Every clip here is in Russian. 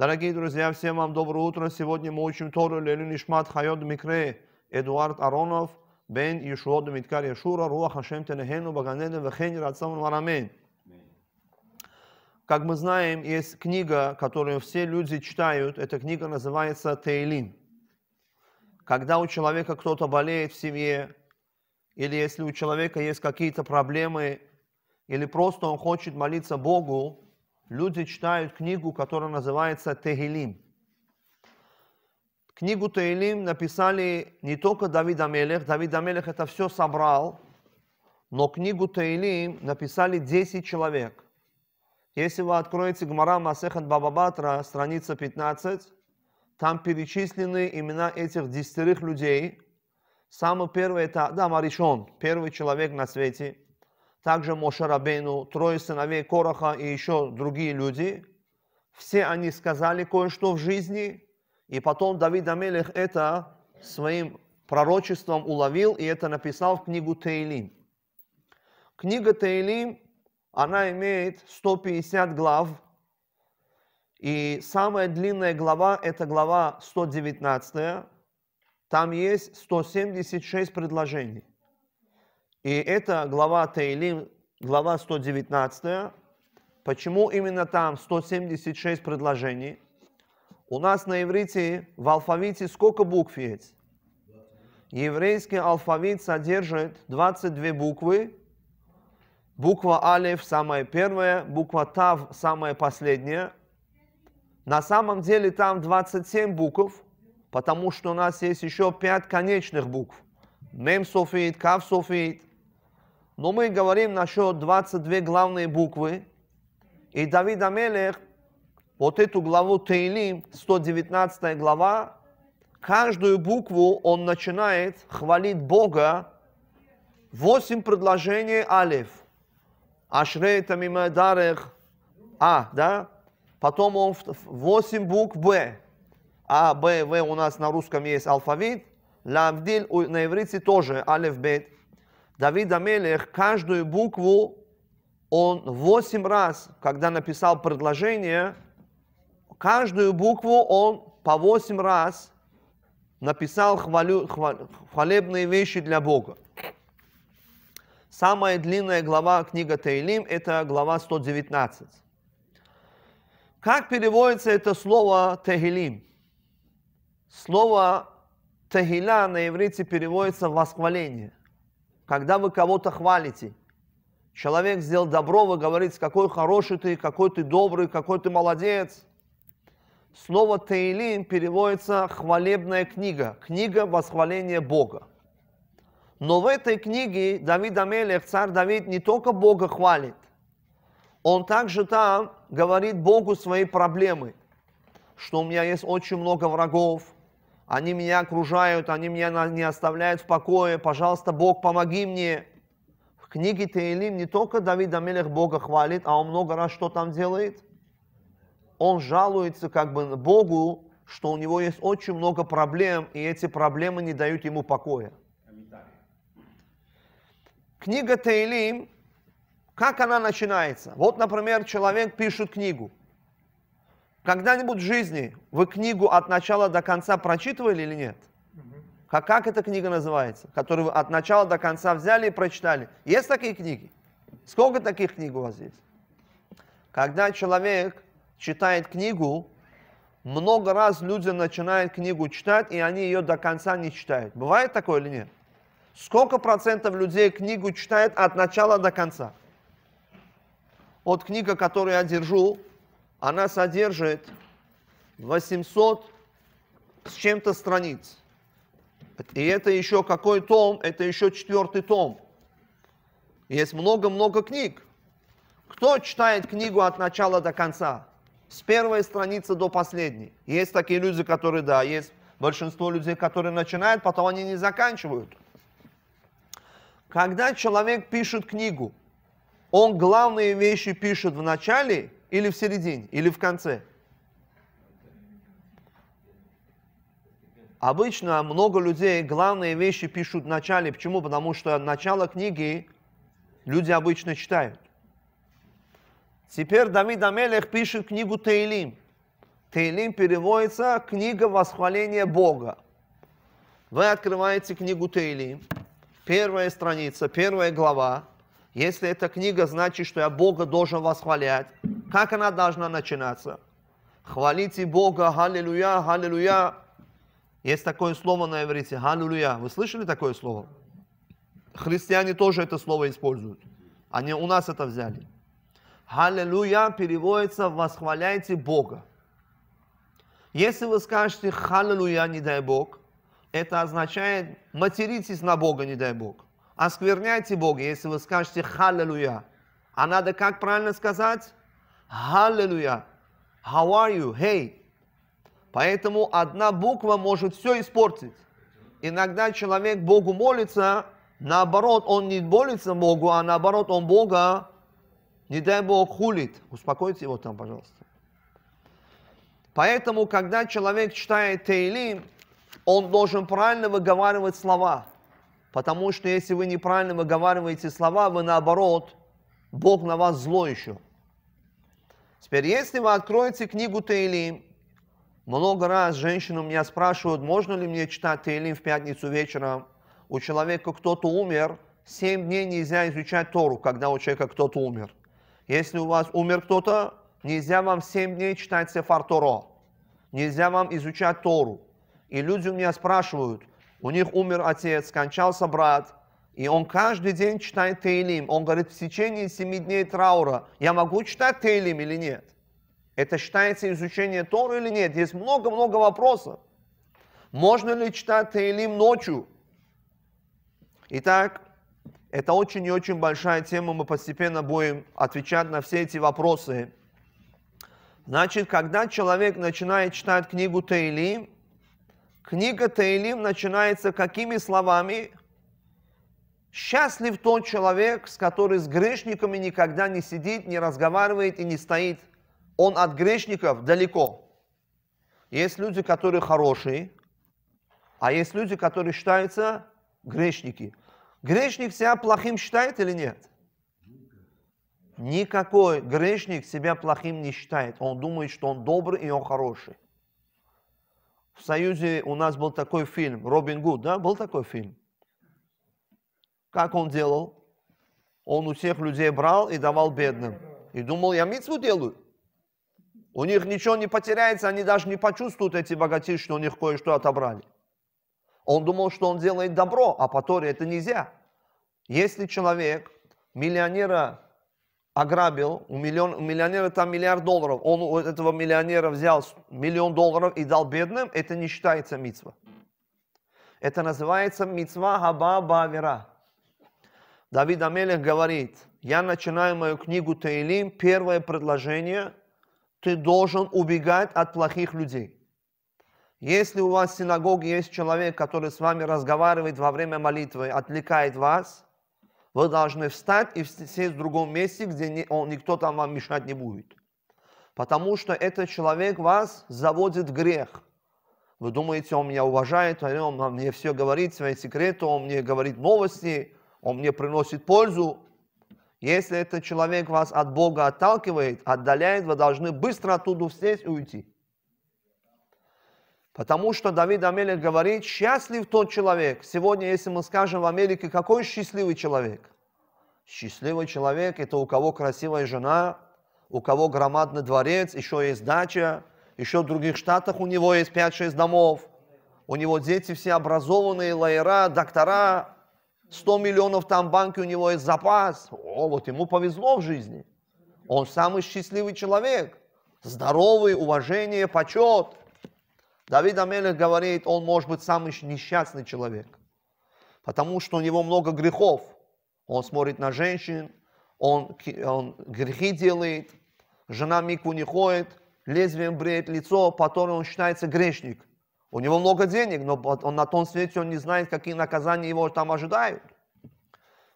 Дорогие друзья, всем вам доброе утро. Сегодня мы учим Тору Лелю Нишмат Хайод Микре. Эдуард Аронов, Бен Ишуод Миткар Яшура, Руах Хашем Тенехену, Баганеде Вехен Рацам Варамен. Как мы знаем, есть книга, которую все люди читают. Эта книга называется Тейлин. Когда у человека кто-то болеет в семье, или если у человека есть какие-то проблемы, или просто он хочет молиться Богу, люди читают книгу, которая называется Тегелим. Книгу Тегелим написали не только Давид Амелех, Давид Амелех это все собрал, но книгу Тегелим написали 10 человек. Если вы откроете Гмара Масехат Бабабатра, страница 15, там перечислены имена этих десятерых людей. Самый первый это Адам Аришон, первый человек на свете – также Мошарабейну, трое сыновей Короха и еще другие люди, все они сказали кое-что в жизни, и потом Давид Амелех это своим пророчеством уловил и это написал в книгу Тейлим. Книга Тейлим, она имеет 150 глав, и самая длинная глава – это глава 119, там есть 176 предложений. И это глава Таилим, глава 119. Почему именно там 176 предложений? У нас на иврите в алфавите сколько букв есть? Еврейский алфавит содержит 22 буквы. Буква Алиф самая первая, буква Тав самая последняя. На самом деле там 27 букв, потому что у нас есть еще 5 конечных букв. Мем софит, кав софит, но мы говорим насчет 22 главные буквы. И Давид Амелех, вот эту главу Таилим, 119 глава, каждую букву он начинает хвалить Бога. Восемь предложений Алиф. Ашрей Тамимадарех А, да? Потом он восемь букв Б. А, Б, В у нас на русском есть алфавит. Лавдиль на иврите тоже алиф, бет. Давид Амелех каждую букву он восемь раз, когда написал предложение, каждую букву он по восемь раз написал хвалю, хвал, хвалебные вещи для Бога. Самая длинная глава книга Таилим – это глава 119. Как переводится это слово «тагилим»? Слово «тагиля» на иврите переводится «восхваление» когда вы кого-то хвалите. Человек сделал добро, вы говорите, какой хороший ты, какой ты добрый, какой ты молодец. Слово Таилим переводится «хвалебная книга», книга восхваления Бога. Но в этой книге Давид Амелех, царь Давид, не только Бога хвалит, он также там говорит Богу свои проблемы, что у меня есть очень много врагов, они меня окружают, они меня не оставляют в покое, пожалуйста, Бог, помоги мне. В книге Таилим не только Давид Амелех Бога хвалит, а он много раз что там делает? Он жалуется как бы Богу, что у него есть очень много проблем, и эти проблемы не дают ему покоя. Книга Таилим, как она начинается? Вот, например, человек пишет книгу – когда-нибудь в жизни вы книгу от начала до конца прочитывали или нет? Как, как эта книга называется, которую вы от начала до конца взяли и прочитали? Есть такие книги? Сколько таких книг у вас есть? Когда человек читает книгу, много раз люди начинают книгу читать, и они ее до конца не читают. Бывает такое или нет? Сколько процентов людей книгу читает от начала до конца? Вот книга, которую я держу, она содержит 800 с чем-то страниц. И это еще какой том? Это еще четвертый том. Есть много-много книг. Кто читает книгу от начала до конца? С первой страницы до последней. Есть такие люди, которые, да, есть большинство людей, которые начинают, потом они не заканчивают. Когда человек пишет книгу, он главные вещи пишет в начале – или в середине, или в конце. Обычно много людей главные вещи пишут в начале. Почему? Потому что начало книги люди обычно читают. Теперь Давид Амелех пишет книгу Тейлим. Тейлим переводится «Книга восхваления Бога». Вы открываете книгу Тейлим, первая страница, первая глава. Если эта книга значит, что я Бога должен восхвалять, как она должна начинаться? Хвалите Бога, аллилуйя, аллилуйя. Есть такое слово на иврите, аллилуйя. Вы слышали такое слово? Христиане тоже это слово используют. Они у нас это взяли. Аллилуйя переводится «восхваляйте Бога». Если вы скажете «Халлелуя, не дай Бог», это означает «материтесь на Бога, не дай Бог». Оскверняйте Бога, если вы скажете «Халлелуя». А надо как правильно сказать? Аллилуйя. How are you? Hey. Поэтому одна буква может все испортить. Иногда человек Богу молится, наоборот, он не молится Богу, а наоборот, он Бога, не дай Бог, хулит. Успокойте его там, пожалуйста. Поэтому, когда человек читает Тейлим, он должен правильно выговаривать слова. Потому что если вы неправильно выговариваете слова, вы наоборот, Бог на вас зло еще. Теперь, если вы откроете книгу Таилим, много раз женщины у меня спрашивают, можно ли мне читать Таилим в пятницу вечером. У человека кто-то умер, семь дней нельзя изучать Тору, когда у человека кто-то умер. Если у вас умер кто-то, нельзя вам семь дней читать Сефар Торо. Нельзя вам изучать Тору. И люди у меня спрашивают, у них умер отец, скончался брат, и он каждый день читает Тейлим. Он говорит, в течение семи дней траура я могу читать Тейлим или нет? Это считается изучение Торы или нет? Есть много-много вопросов. Можно ли читать Тейлим ночью? Итак, это очень и очень большая тема, мы постепенно будем отвечать на все эти вопросы. Значит, когда человек начинает читать книгу Тейлим, книга Тейлим начинается какими словами? Счастлив тот человек, с который с грешниками никогда не сидит, не разговаривает и не стоит. Он от грешников далеко. Есть люди, которые хорошие, а есть люди, которые считаются грешники. Грешник себя плохим считает или нет? Никакой грешник себя плохим не считает. Он думает, что он добрый и он хороший. В Союзе у нас был такой фильм, Робин Гуд, да, был такой фильм? Как он делал? Он у всех людей брал и давал бедным. И думал, я митцву делаю. У них ничего не потеряется, они даже не почувствуют эти богатеи, что у них кое-что отобрали. Он думал, что он делает добро, а по Торе это нельзя. Если человек миллионера ограбил, у, миллион, у миллионера там миллиард долларов, он у этого миллионера взял миллион долларов и дал бедным, это не считается мицва. Это называется мицва хаба бавера. Давид Амелех говорит, я начинаю мою книгу Таилим, первое предложение, ты должен убегать от плохих людей. Если у вас в синагоге есть человек, который с вами разговаривает во время молитвы, отвлекает вас, вы должны встать и сесть в другом месте, где он, никто там вам мешать не будет. Потому что этот человек вас заводит в грех. Вы думаете, он меня уважает, он а мне все говорит, свои секреты, он мне говорит новости – он мне приносит пользу. Если этот человек вас от Бога отталкивает, отдаляет, вы должны быстро оттуда встать и уйти. Потому что Давид Амелик говорит, счастлив тот человек. Сегодня, если мы скажем в Америке, какой счастливый человек? Счастливый человек – это у кого красивая жена, у кого громадный дворец, еще есть дача, еще в других штатах у него есть 5-6 домов, у него дети все образованные, лаера, доктора, 100 миллионов там банки у него есть запас. О, вот ему повезло в жизни. Он самый счастливый человек. Здоровый, уважение, почет. Давид Амелех говорит, он может быть самый несчастный человек. Потому что у него много грехов. Он смотрит на женщин, он, он грехи делает, жена мику не ходит, лезвием бреет лицо, потом он считается грешник. У него много денег, но он на том свете он не знает, какие наказания его там ожидают.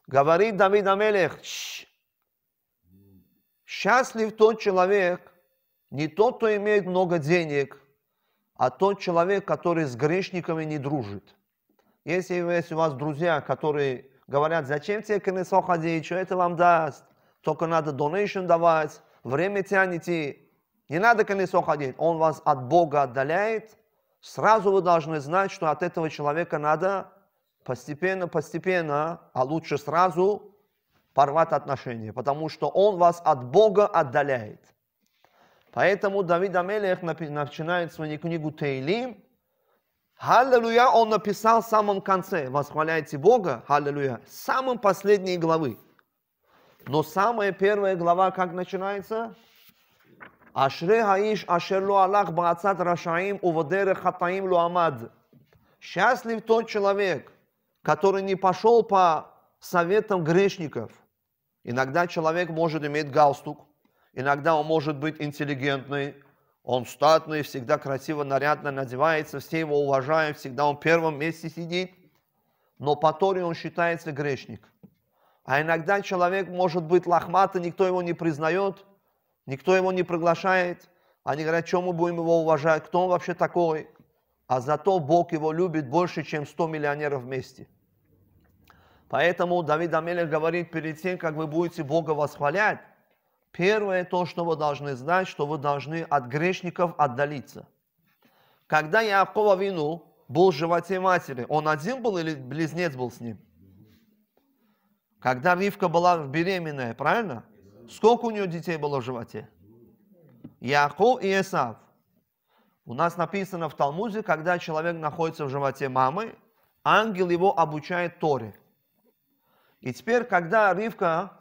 Говорит Давид Амелех, счастлив тот человек, не тот, кто имеет много денег, а тот человек, который с грешниками не дружит. Если есть у вас друзья, которые говорят, зачем тебе колесо ходить, что это вам даст, только надо донейшн давать, время тяните, не надо колесо ходить, он вас от Бога отдаляет – Сразу вы должны знать, что от этого человека надо постепенно, постепенно, а лучше сразу порвать отношения, потому что он вас от Бога отдаляет. Поэтому Давид Амелех начинает свою книгу Тейлим. Аллилуйя он написал в самом конце. Восхваляйте Бога, аллилуйя, самым последней главы. Но самая первая глава как начинается? Ашре האיש Ашерло לא הלך Рашаим, רשעים ובדרך Луамад. לא עמד. Счастлив тот человек, который не пошел по советам грешников. Иногда человек может иметь галстук, иногда он может быть интеллигентный, он статный, всегда красиво, нарядно надевается, все его уважают, всегда он в первом месте сидит, но по Торе он считается грешник. А иногда человек может быть лохматый, никто его не признает – Никто его не приглашает. Они говорят, чем мы будем его уважать, кто он вообще такой. А зато Бог его любит больше, чем 100 миллионеров вместе. Поэтому Давид Амелех говорит, перед тем, как вы будете Бога восхвалять, первое то, что вы должны знать, что вы должны от грешников отдалиться. Когда Якова вину был в животе матери, он один был или близнец был с ним? Когда Ривка была беременная, правильно? Сколько у нее детей было в животе? Яков и Исав. У нас написано в Талмуде, когда человек находится в животе мамы, ангел его обучает Торе. И теперь, когда Ривка,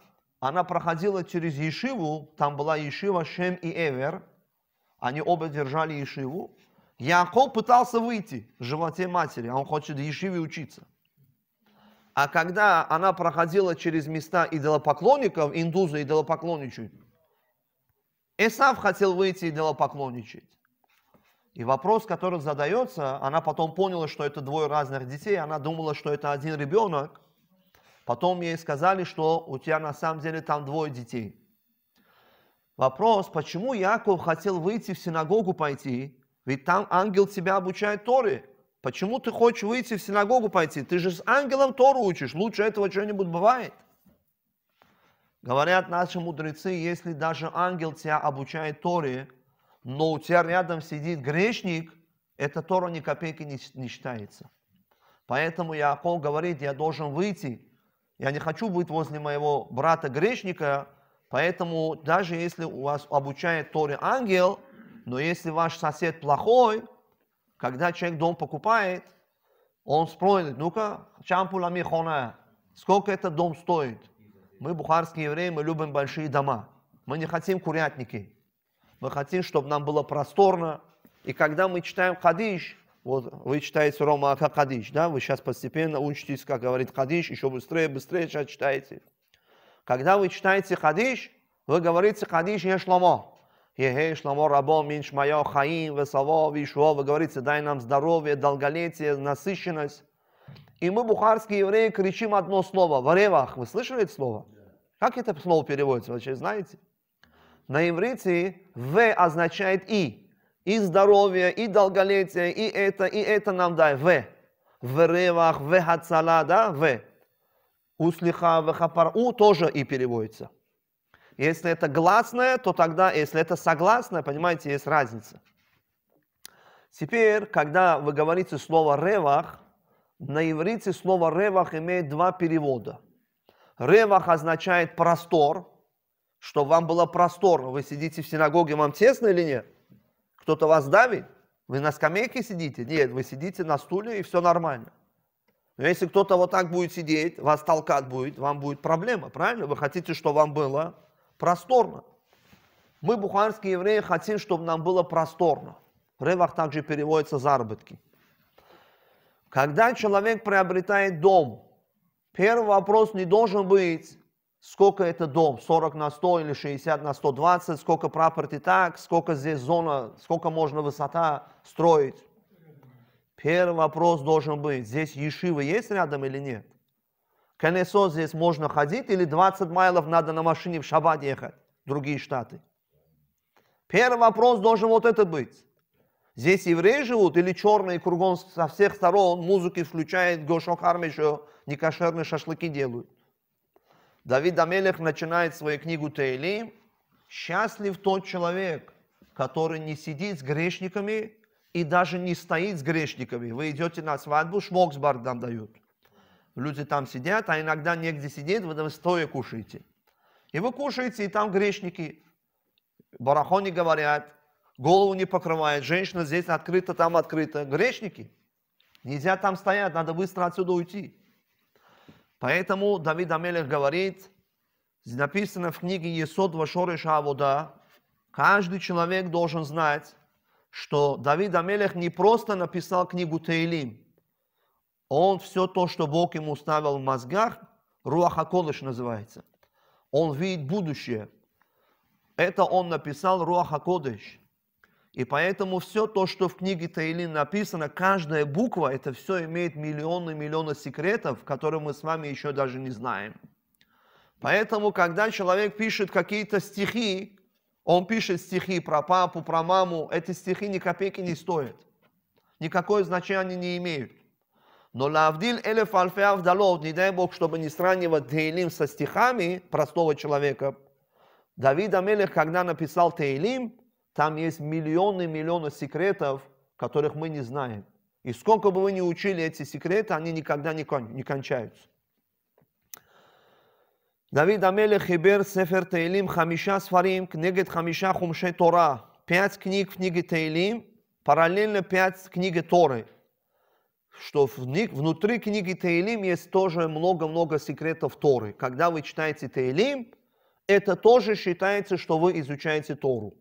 она проходила через Ешиву, там была Ешива Шем и Эвер, они оба держали Ешиву, Яков пытался выйти в животе матери, а он хочет в Ешиве учиться. А когда она проходила через места идолопоклонников, индузы идолопоклонничают, Эсав хотел выйти идолопоклонничать. И вопрос, который задается, она потом поняла, что это двое разных детей, она думала, что это один ребенок. Потом ей сказали, что у тебя на самом деле там двое детей. Вопрос, почему Яков хотел выйти в синагогу пойти, ведь там ангел тебя обучает Торе. Почему ты хочешь выйти в синагогу пойти? Ты же с ангелом Тору учишь, лучше этого чего-нибудь бывает. Говорят наши мудрецы, если даже ангел тебя обучает Торе, но у тебя рядом сидит грешник, эта Тора ни копейки не, не считается. Поэтому Яков говорит, я должен выйти, я не хочу быть возле моего брата-грешника, поэтому даже если у вас обучает Торе ангел, но если ваш сосед плохой, когда человек дом покупает, он спрашивает, ну-ка, чампула михона, сколько этот дом стоит? Мы, бухарские евреи, мы любим большие дома. Мы не хотим курятники. Мы хотим, чтобы нам было просторно. И когда мы читаем Хадиш, вот вы читаете Рома Ака Хадиш, да, вы сейчас постепенно учитесь, как говорит Хадиш, еще быстрее, быстрее сейчас читаете. Когда вы читаете Хадиш, вы говорите Хадиш Ешламо. Ехей Шламо Рабо Минш Майо Хаим Весаво Вишуо, говорится, дай нам здоровье, долголетие, насыщенность. И мы, бухарские евреи, кричим одно слово, варевах. Вы слышали это слово? Как это слово переводится, вы вообще знаете? На иврите «в» означает «и». И здоровье, и долголетие, и это, и это нам дай. «В». «В ревах», «в хацала», да, «в». «Услиха», «в хапар», «у» тоже «и» переводится. Если это гласное, то тогда, если это согласное, понимаете, есть разница. Теперь, когда вы говорите слово «ревах», на иврите слово «ревах» имеет два перевода. «Ревах» означает «простор», что вам было просторно. Вы сидите в синагоге, вам тесно или нет? Кто-то вас давит? Вы на скамейке сидите? Нет, вы сидите на стуле, и все нормально. Но если кто-то вот так будет сидеть, вас толкать будет, вам будет проблема, правильно? Вы хотите, чтобы вам было Просторно. Мы, бухарские евреи, хотим, чтобы нам было просторно. В ревах также переводится заработки. Когда человек приобретает дом, первый вопрос не должен быть, сколько это дом, 40 на 100 или 60 на 120, сколько property так, сколько здесь зона, сколько можно высота строить. Первый вопрос должен быть, здесь ешивы есть рядом или нет? Канесо здесь можно ходить или 20 майлов надо на машине в Шаббат ехать, другие штаты. Первый вопрос должен вот это быть. Здесь евреи живут или черные кругом со всех сторон, музыки включает, Гошохарм еще некошерные шашлыки делают. Давид Амелех начинает свою книгу Тейли. «Счастлив тот человек, который не сидит с грешниками и даже не стоит с грешниками. Вы идете на свадьбу, шмок с бардам дают люди там сидят, а иногда негде сидеть, вы там стоя кушаете. И вы кушаете, и там грешники, барахони говорят, голову не покрывает, женщина здесь открыта, там открыта. Грешники. Нельзя там стоять, надо быстро отсюда уйти. Поэтому Давид Амелех говорит, написано в книге Есод Вашореша Авода, каждый человек должен знать, что Давид Амелех не просто написал книгу Таилим, он все то, что Бог ему ставил в мозгах, Руаха Кодыш называется. Он видит будущее. Это он написал Руаха Кодыш. И поэтому все то, что в книге Таилин написано, каждая буква, это все имеет миллионы миллионы секретов, которые мы с вами еще даже не знаем. Поэтому, когда человек пишет какие-то стихи, он пишет стихи про папу, про маму, эти стихи ни копейки не стоят. Никакое значение не имеют. Но Лавдил элеф альфе авдалов, не дай Бог, чтобы не сравнивать Тейлим со стихами простого человека. Давид Амелех, когда написал Тейлим, там есть миллионы миллионы секретов, которых мы не знаем. И сколько бы вы ни учили эти секреты, они никогда не, кон- не кончаются. Давид Амелех Хибер Сефер Тейлим Хамиша Сфарим Книгет Хамиша Хумше Тора. Пять книг в книге Тейлим, параллельно пять книг Торы что внутри книги Таилим есть тоже много-много секретов Торы. Когда вы читаете Таилим, это тоже считается, что вы изучаете Тору.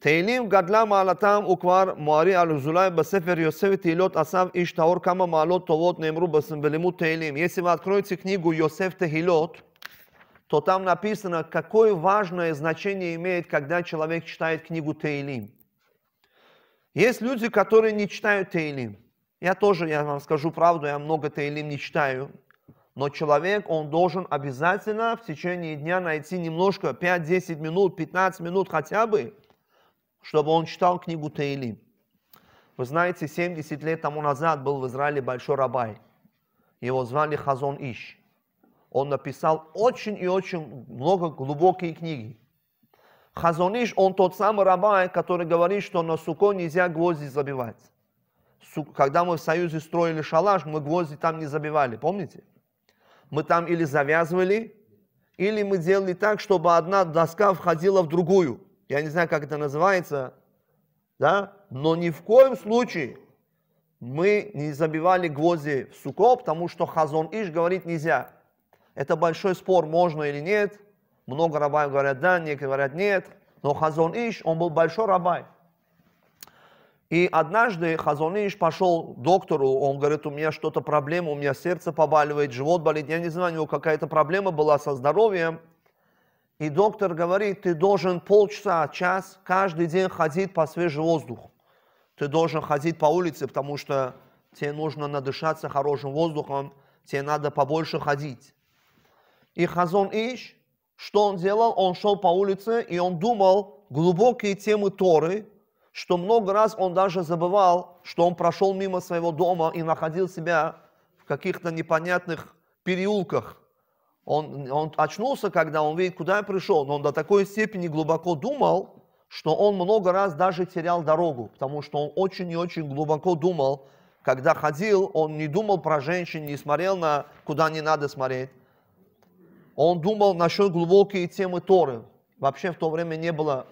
Таилим гадла маалатам уквар муари алюзулай басефер Йосеф Тейлот Асав Иштаур кама малот товот немру басамбелему Таилим. Если вы откроете книгу Йосеф Тейлот, то там написано, какое важное значение имеет, когда человек читает книгу Таилим. Есть люди, которые не читают Таилим. Я тоже, я вам скажу правду, я много Таилим не читаю. Но человек, он должен обязательно в течение дня найти немножко, 5-10 минут, 15 минут хотя бы, чтобы он читал книгу Таилим. Вы знаете, 70 лет тому назад был в Израиле большой рабай. Его звали Хазон Иш. Он написал очень и очень много глубокие книги. Хазониш, он тот самый рабай, который говорит, что на суко нельзя гвозди забивать. Когда мы в Союзе строили шалаш, мы гвозди там не забивали, помните? Мы там или завязывали, или мы делали так, чтобы одна доска входила в другую. Я не знаю, как это называется, да? Но ни в коем случае мы не забивали гвозди в суко, потому что Хазон Иш говорит нельзя. Это большой спор, можно или нет – много рабаев говорят да, некоторые говорят нет. Но Хазон Иш, он был большой рабай. И однажды Хазон Иш пошел к доктору, он говорит, у меня что-то проблема, у меня сердце побаливает, живот болит, я не знаю, у него какая-то проблема была со здоровьем. И доктор говорит, ты должен полчаса, час каждый день ходить по свежему воздуху. Ты должен ходить по улице, потому что тебе нужно надышаться хорошим воздухом, тебе надо побольше ходить. И Хазон Иш что он делал? Он шел по улице, и он думал глубокие темы Торы, что много раз он даже забывал, что он прошел мимо своего дома и находил себя в каких-то непонятных переулках. Он, он очнулся, когда он видит, куда я пришел, но он до такой степени глубоко думал, что он много раз даже терял дорогу, потому что он очень и очень глубоко думал, когда ходил, он не думал про женщин, не смотрел на куда не надо смотреть он думал насчет глубокие темы Торы. Вообще в то время не было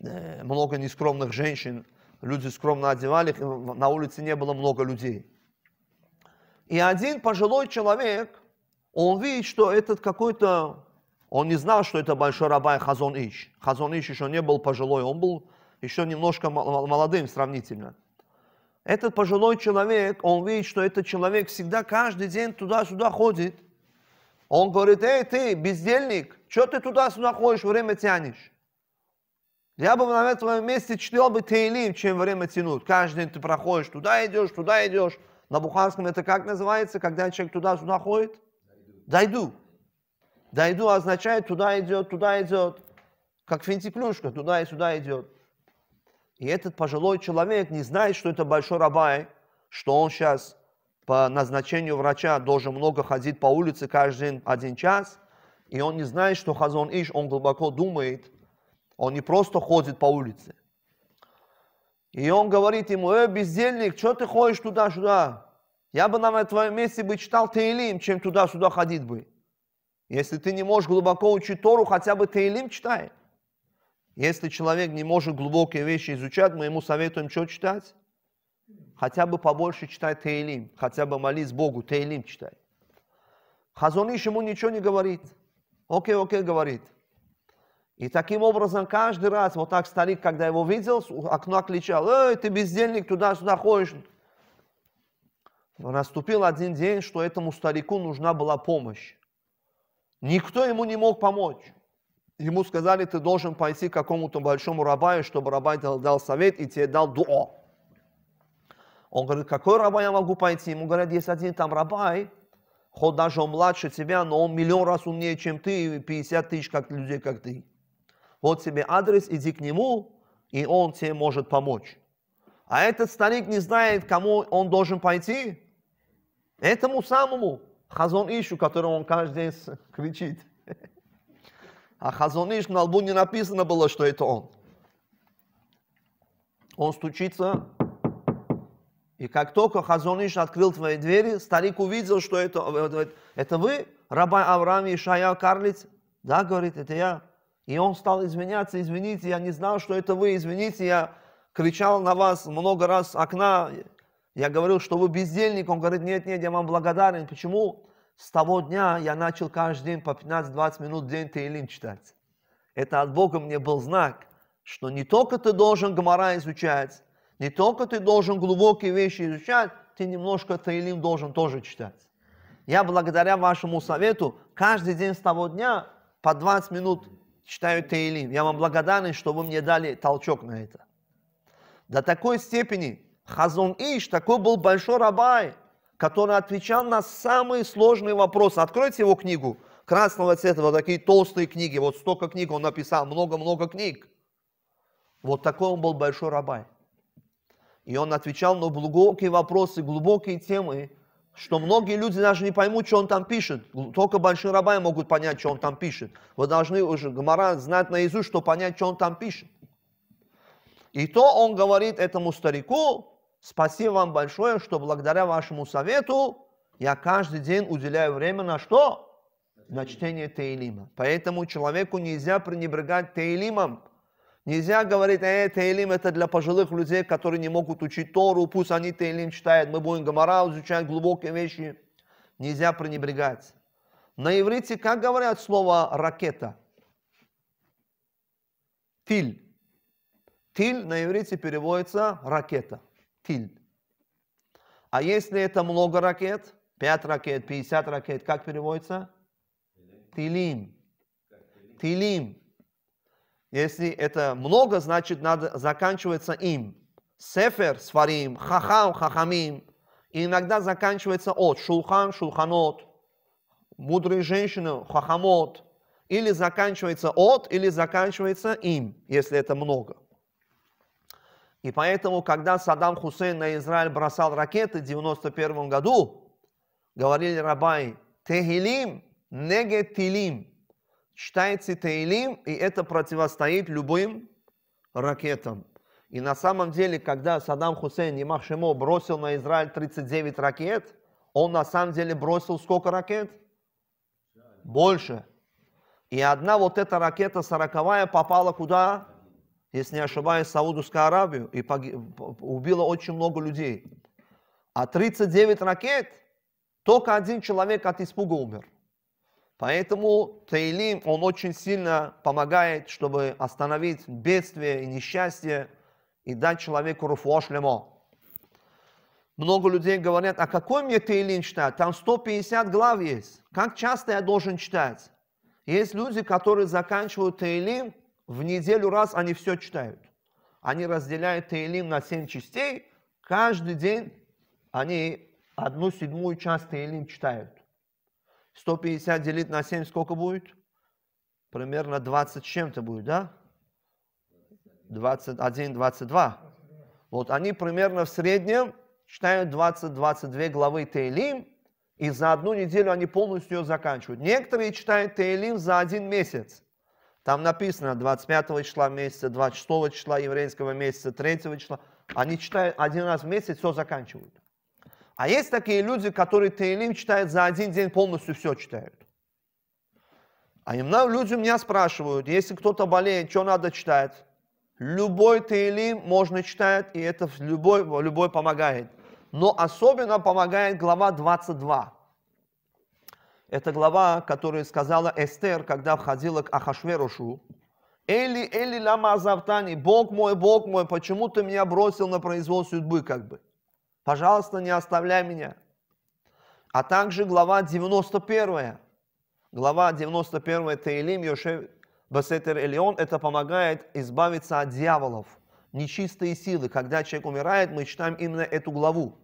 э, много нескромных женщин, люди скромно одевались, на улице не было много людей. И один пожилой человек, он видит, что этот какой-то, он не знал, что это большой рабай Хазон Ич. Хазон Ич еще не был пожилой, он был еще немножко молодым сравнительно. Этот пожилой человек, он видит, что этот человек всегда каждый день туда-сюда ходит – он говорит, эй, ты, бездельник, что ты туда сюда ходишь, время тянешь? Я бы на этом месте читал бы Тейлим, чем время тянуть. Каждый день ты проходишь, туда идешь, туда идешь. На бухарском это как называется, когда человек туда-сюда ходит? Дойду. Дойду означает туда идет, туда идет. Как финтиклюшка, туда и сюда идет. И этот пожилой человек не знает, что это большой рабай, что он сейчас по назначению врача должен много ходить по улице каждый день один час, и он не знает, что Хазон Иш, он глубоко думает, он не просто ходит по улице. И он говорит ему, э, бездельник, что ты ходишь туда-сюда? Я бы на твоем месте бы читал Тейлим чем туда-сюда ходить бы. Если ты не можешь глубоко учить Тору, хотя бы Тейлим читай. Если человек не может глубокие вещи изучать, мы ему советуем что читать? хотя бы побольше читай Тейлим, хотя бы молись Богу, Тейлим читай. Хазуниш ему ничего не говорит. Окей, окей, говорит. И таким образом каждый раз, вот так старик, когда его видел, окно кричал, «Эй, ты бездельник, туда-сюда ходишь!» Наступил один день, что этому старику нужна была помощь. Никто ему не мог помочь. Ему сказали, ты должен пойти к какому-то большому рабаю, чтобы рабай дал, совет и тебе дал дуо. Он говорит, какой раба я могу пойти? Ему говорят, есть один там рабай, хоть даже он младше тебя, но он миллион раз умнее, чем ты, 50 тысяч как людей, как ты. Вот тебе адрес, иди к нему, и он тебе может помочь. А этот старик не знает, кому он должен пойти. Этому самому Хазон Ишу, которому он каждый день кричит. А Хазон Иш на лбу не написано было, что это он. Он стучится и как только Хазоныш открыл твои двери, старик увидел, что это, это вы, раба Авраам и Шая Карлиц. Да, говорит, это я. И он стал извиняться, извините, я не знал, что это вы, извините, я кричал на вас много раз с окна, я говорил, что вы бездельник, он говорит, нет, нет, я вам благодарен. Почему? С того дня я начал каждый день по 15-20 минут в день Таилим читать. Это от Бога мне был знак, что не только ты должен Гомора изучать, не только ты должен глубокие вещи изучать, ты немножко Таилим должен тоже читать. Я благодаря вашему совету каждый день с того дня по 20 минут читаю Таилим. Я вам благодарен, что вы мне дали толчок на это. До такой степени Хазон Иш, такой был большой рабай, который отвечал на самые сложные вопросы. Откройте его книгу красного цвета, вот такие толстые книги, вот столько книг он написал, много-много книг. Вот такой он был большой рабай. И он отвечал на глубокие вопросы, глубокие темы, что многие люди даже не поймут, что он там пишет. Только большие рабы могут понять, что он там пишет. Вы должны уже гмара знать наизусть, что понять, что он там пишет. И то он говорит этому старику, спасибо вам большое, что благодаря вашему совету я каждый день уделяю время на что? На чтение Тейлима. Поэтому человеку нельзя пренебрегать Тейлимом. Нельзя говорить, э, Тейлим это для пожилых людей, которые не могут учить Тору, пусть они Тейлим читают, мы будем Гамара изучать глубокие вещи. Нельзя пренебрегать. На иврите как говорят слово ракета? Тиль. Тиль на иврите переводится ракета. Тиль. А если это много ракет, 5 ракет, 50 ракет, как переводится? Тилим. Тилим. Если это много, значит, надо заканчивается им. Сефер, сварим, хахам, хахамим. И иногда заканчивается от. Шулхан, шулханот. Мудрые женщины, хахамот. Или заканчивается от, или заканчивается им, если это много. И поэтому, когда Саддам Хусейн на Израиль бросал ракеты в 91 году, говорили рабай, Техилим, Неге Тилим, читайте Таилим, и это противостоит любым ракетам. И на самом деле, когда Саддам Хусейн и Махшимо бросил на Израиль 39 ракет, он на самом деле бросил сколько ракет? Больше. И одна вот эта ракета сороковая попала куда? Если не ошибаюсь, в Саудовскую Аравию. И погиб... убила очень много людей. А 39 ракет, только один человек от испуга умер. Поэтому Таилим, он очень сильно помогает, чтобы остановить бедствие и несчастье и дать человеку руфошлемо. Много людей говорят, а какой мне Таилим читать? Там 150 глав есть. Как часто я должен читать? Есть люди, которые заканчивают Таилим, в неделю раз они все читают. Они разделяют Таилим на 7 частей, каждый день они одну седьмую часть Таилим читают. 150 делить на 7 сколько будет? Примерно 20 чем-то будет, да? 21, 22. Вот они примерно в среднем читают 20-22 главы Тейлим, и за одну неделю они полностью ее заканчивают. Некоторые читают Тейлим за один месяц. Там написано 25 числа месяца, 26 числа еврейского месяца, 3 числа. Они читают один раз в месяц, все заканчивают. А есть такие люди, которые Таилим читают за один день, полностью все читают. А иногда люди меня спрашивают, если кто-то болеет, что надо читать? Любой Таилим можно читать, и это любой, любой помогает. Но особенно помогает глава 22. Это глава, которую сказала Эстер, когда входила к Ахашверушу. Эли, Эли лама азавтани, Бог мой, Бог мой, почему ты меня бросил на произвол судьбы, как бы. Пожалуйста, не оставляй меня. А также глава 91. Глава 91 Таилим Йошев Басетер Элион. Это помогает избавиться от дьяволов, нечистые силы. Когда человек умирает, мы читаем именно эту главу.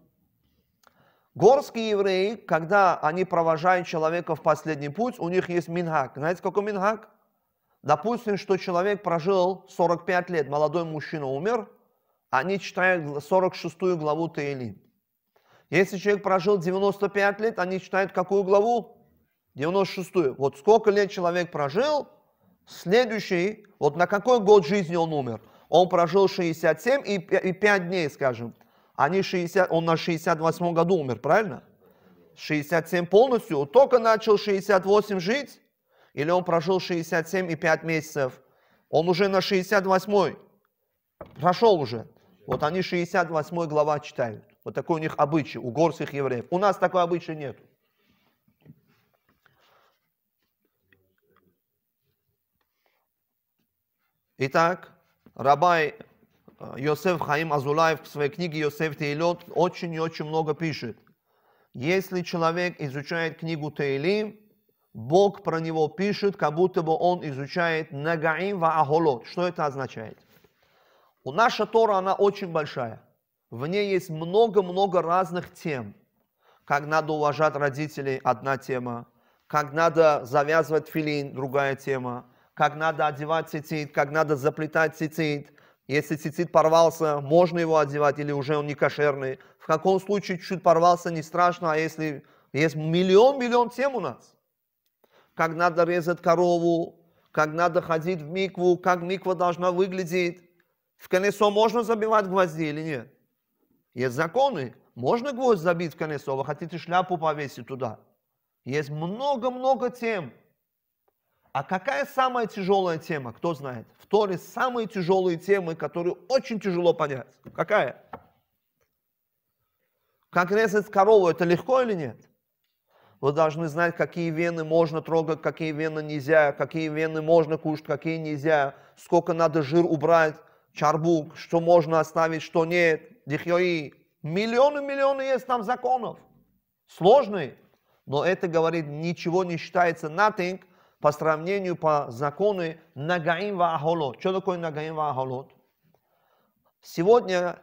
Горские евреи, когда они провожают человека в последний путь, у них есть минхак. Знаете, какой минхак? Допустим, что человек прожил 45 лет, молодой мужчина умер – они читают 46 главу Таилим. Если человек прожил 95 лет, они читают какую главу? 96. Вот сколько лет человек прожил, следующий, вот на какой год жизни он умер? Он прожил 67 и 5 дней, скажем. Они 60, он на 68 году умер, правильно? 67 полностью, только начал 68 жить, или он прожил 67 и 5 месяцев, он уже на 68 прошел уже. Вот они 68 глава читают. Вот такой у них обычай, у горских евреев. У нас такой обычай нет. Итак, Рабай э, Йосеф Хаим Азулаев в своей книге «Йосеф Тейлот» очень и очень много пишет. Если человек изучает книгу Тейлим, Бог про него пишет, как будто бы он изучает Нагаим ва Аголот". Что это означает? У наша Тора, она очень большая. В ней есть много-много разных тем. Как надо уважать родителей, одна тема. Как надо завязывать филин, другая тема. Как надо одевать цицит, как надо заплетать цицит. Если цицит порвался, можно его одевать или уже он не кошерный. В каком случае чуть-чуть порвался, не страшно, а если есть миллион-миллион тем у нас. Как надо резать корову, как надо ходить в микву, как миква должна выглядеть, в колесо можно забивать гвозди или нет? Есть законы. Можно гвоздь забить в колесо, вы хотите шляпу повесить туда. Есть много-много тем. А какая самая тяжелая тема, кто знает? В Торе самые тяжелые темы, которые очень тяжело понять. Какая? Как резать корову, это легко или нет? Вы должны знать, какие вены можно трогать, какие вены нельзя, какие вены можно кушать, какие нельзя, сколько надо жир убрать, чарбук, что можно оставить, что нет, дихьои. Миллионы-миллионы есть там законов. Сложный, но это говорит, ничего не считается nothing по сравнению по закону нагаим ва ахолот. Что такое нагаим ва ахолот? Сегодня,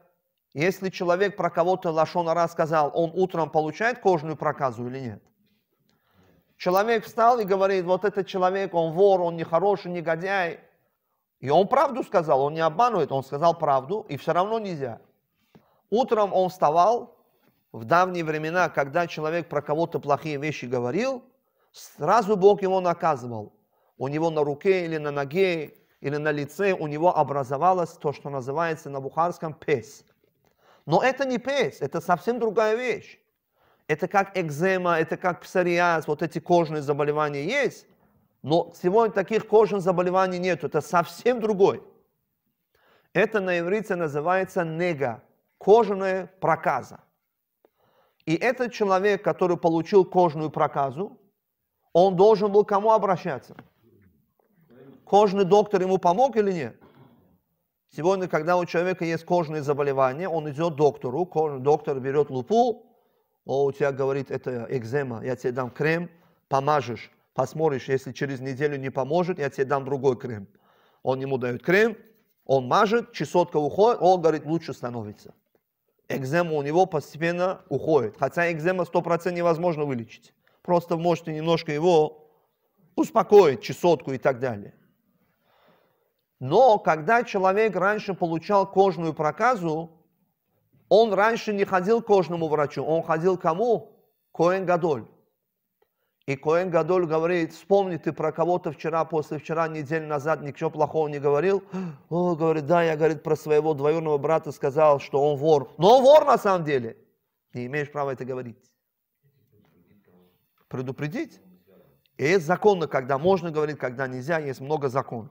если человек про кого-то раз сказал, он утром получает кожную проказу или нет? Человек встал и говорит, вот этот человек, он вор, он нехороший, негодяй, и он правду сказал, он не обманывает, он сказал правду, и все равно нельзя. Утром он вставал, в давние времена, когда человек про кого-то плохие вещи говорил, сразу Бог его наказывал. У него на руке или на ноге, или на лице у него образовалось то, что называется на бухарском пес. Но это не пес, это совсем другая вещь. Это как экзема, это как псориаз, вот эти кожные заболевания есть. Но сегодня таких кожных заболеваний нет. Это совсем другой. Это на иврите называется нега, кожаная проказа. И этот человек, который получил кожную проказу, он должен был кому обращаться? Кожный доктор ему помог или нет? Сегодня, когда у человека есть кожные заболевания, он идет к доктору, доктор берет лупу, о, у тебя, говорит, это экзема, я тебе дам крем, помажешь посмотришь, если через неделю не поможет, я тебе дам другой крем. Он ему дает крем, он мажет, чесотка уходит, он говорит, лучше становится. Экзема у него постепенно уходит. Хотя экзема 100% невозможно вылечить. Просто можете немножко его успокоить, чесотку и так далее. Но когда человек раньше получал кожную проказу, он раньше не ходил к кожному врачу, он ходил к кому? Коэн Гадоль. И Коэн Гадоль говорит, вспомни, ты про кого-то вчера, после вчера, неделю назад ничего плохого не говорил. О, говорит, да, я, говорит, про своего двоюродного брата сказал, что он вор. Но он вор на самом деле. Не имеешь права это говорить. Предупредить? И это законно, когда можно говорить, когда нельзя, есть много законов.